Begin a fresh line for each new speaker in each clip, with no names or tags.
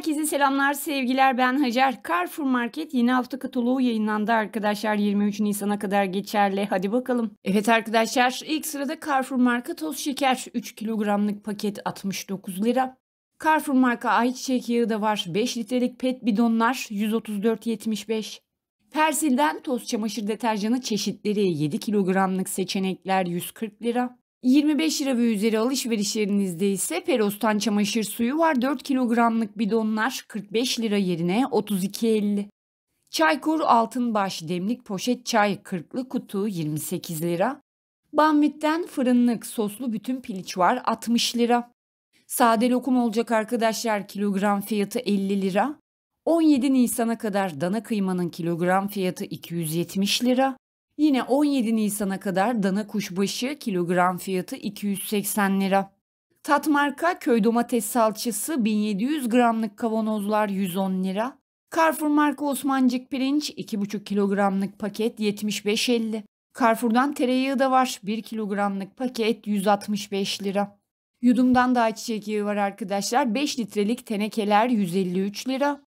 Herkese selamlar, sevgiler. Ben Hacer. Carrefour Market yeni hafta kataloğu yayınlandı arkadaşlar. 23 Nisan'a kadar geçerli. Hadi bakalım. Evet arkadaşlar, ilk sırada Carrefour Market toz şeker 3 kilogramlık paket 69 lira. Carrefour marka ayçiçek yağı da var. 5 litrelik pet bidonlar 134.75. Persil'den toz çamaşır deterjanı çeşitleri 7 kilogramlık seçenekler 140 lira. 25 lira ve üzeri alışverişlerinizde ise Peros'tan çamaşır suyu var. 4 kilogramlık bidonlar 45 lira yerine 32.50. Çaykur Altınbaş demlik poşet çay 40'lı kutu 28 lira. Banvit'ten fırınlık soslu bütün piliç var 60 lira. Sade lokum olacak arkadaşlar kilogram fiyatı 50 lira. 17 Nisan'a kadar dana kıymanın kilogram fiyatı 270 lira. Yine 17 Nisan'a kadar dana kuşbaşı kilogram fiyatı 280 lira. Tatmarka köy domates salçası 1700 gramlık kavanozlar 110 lira. Carrefour marka Osmancık pirinç 2,5 kilogramlık paket 75.50. Carrefour'dan tereyağı da var 1 kilogramlık paket 165 lira. Yudumdan da ayçiçek yağı var arkadaşlar 5 litrelik tenekeler 153 lira.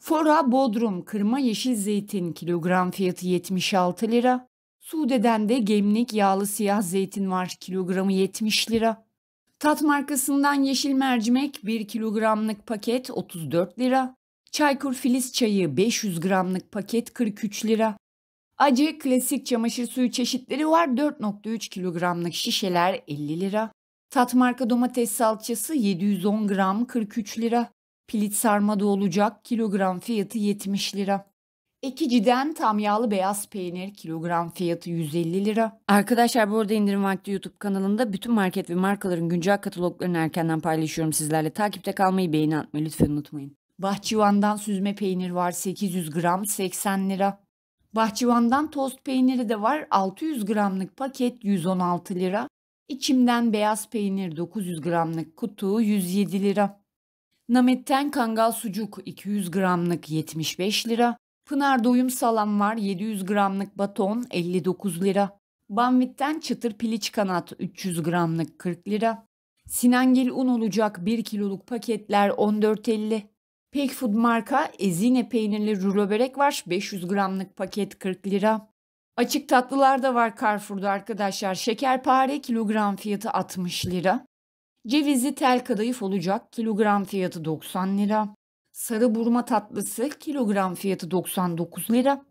Fora Bodrum kırma yeşil zeytin kilogram fiyatı 76 lira. Sude'den de gemlik yağlı siyah zeytin var. Kilogramı 70 lira. Tat markasından yeşil mercimek 1 kilogramlık paket 34 lira. Çaykur filiz çayı 500 gramlık paket 43 lira. Acı klasik çamaşır suyu çeşitleri var 4.3 kilogramlık şişeler 50 lira. Tat marka domates salçası 710 gram 43 lira. Pilit sarma da olacak kilogram fiyatı 70 lira. 2 Ekiciden tam yağlı beyaz peynir kilogram fiyatı 150 lira. Arkadaşlar bu arada indirim vakti YouTube kanalında bütün market ve markaların güncel kataloglarını erkenden paylaşıyorum sizlerle. Takipte kalmayı beğeni atmayı lütfen unutmayın. Bahçıvan'dan süzme peynir var 800 gram 80 lira. Bahçıvan'dan tost peyniri de var 600 gramlık paket 116 lira. İçimden beyaz peynir 900 gramlık kutu 107 lira. Namet'ten kangal sucuk 200 gramlık 75 lira. Pınar doyum salam var 700 gramlık baton 59 lira. Banvit'ten çıtır piliç kanat 300 gramlık 40 lira. Sinangil un olacak 1 kiloluk paketler 14.50. Pek Food marka ezine peynirli rulo börek var 500 gramlık paket 40 lira. Açık tatlılar da var Carrefour'da arkadaşlar. Şekerpare kilogram fiyatı 60 lira. Cevizli tel kadayıf olacak kilogram fiyatı 90 lira. Sarı burma tatlısı kilogram fiyatı 99 lira.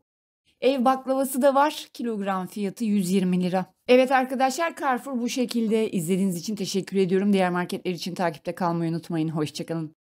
Ev baklavası da var. Kilogram fiyatı 120 lira. Evet arkadaşlar Carrefour bu şekilde. İzlediğiniz için teşekkür ediyorum. Diğer marketler için takipte kalmayı unutmayın. Hoşçakalın.